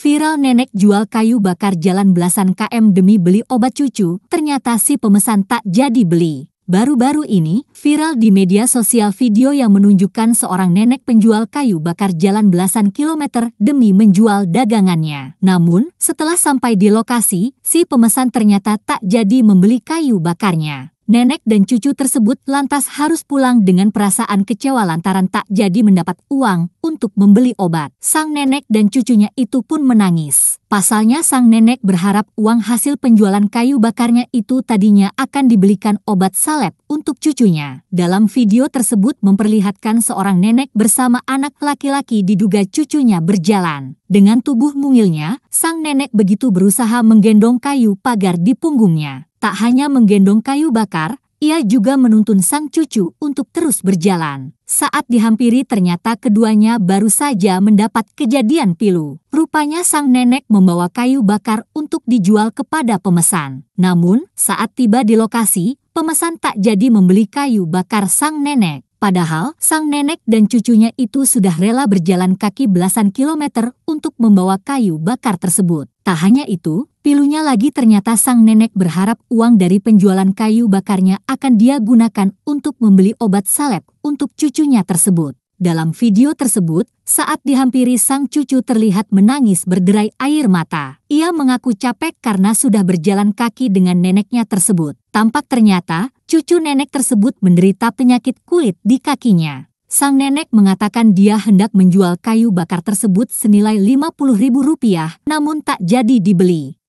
Viral nenek jual kayu bakar jalan belasan KM demi beli obat cucu, ternyata si pemesan tak jadi beli. Baru-baru ini, viral di media sosial video yang menunjukkan seorang nenek penjual kayu bakar jalan belasan kilometer demi menjual dagangannya. Namun, setelah sampai di lokasi, si pemesan ternyata tak jadi membeli kayu bakarnya nenek dan cucu tersebut lantas harus pulang dengan perasaan kecewa lantaran tak jadi mendapat uang untuk membeli obat. Sang nenek dan cucunya itu pun menangis. Pasalnya sang nenek berharap uang hasil penjualan kayu bakarnya itu tadinya akan dibelikan obat salep untuk cucunya. Dalam video tersebut memperlihatkan seorang nenek bersama anak laki-laki diduga cucunya berjalan. Dengan tubuh mungilnya, sang nenek begitu berusaha menggendong kayu pagar di punggungnya. Tak hanya menggendong kayu bakar, ia juga menuntun sang cucu untuk terus berjalan. Saat dihampiri ternyata keduanya baru saja mendapat kejadian pilu. Rupanya sang nenek membawa kayu bakar untuk dijual kepada pemesan. Namun, saat tiba di lokasi, pemesan tak jadi membeli kayu bakar sang nenek. Padahal, sang nenek dan cucunya itu sudah rela berjalan kaki belasan kilometer untuk membawa kayu bakar tersebut. Tak hanya itu, pilunya lagi ternyata sang nenek berharap uang dari penjualan kayu bakarnya akan dia gunakan untuk membeli obat salep untuk cucunya tersebut. Dalam video tersebut, saat dihampiri sang cucu terlihat menangis berderai air mata. Ia mengaku capek karena sudah berjalan kaki dengan neneknya tersebut. Tampak ternyata, cucu nenek tersebut menderita penyakit kulit di kakinya. Sang nenek mengatakan dia hendak menjual kayu bakar tersebut senilai Rp50.000, namun tak jadi dibeli.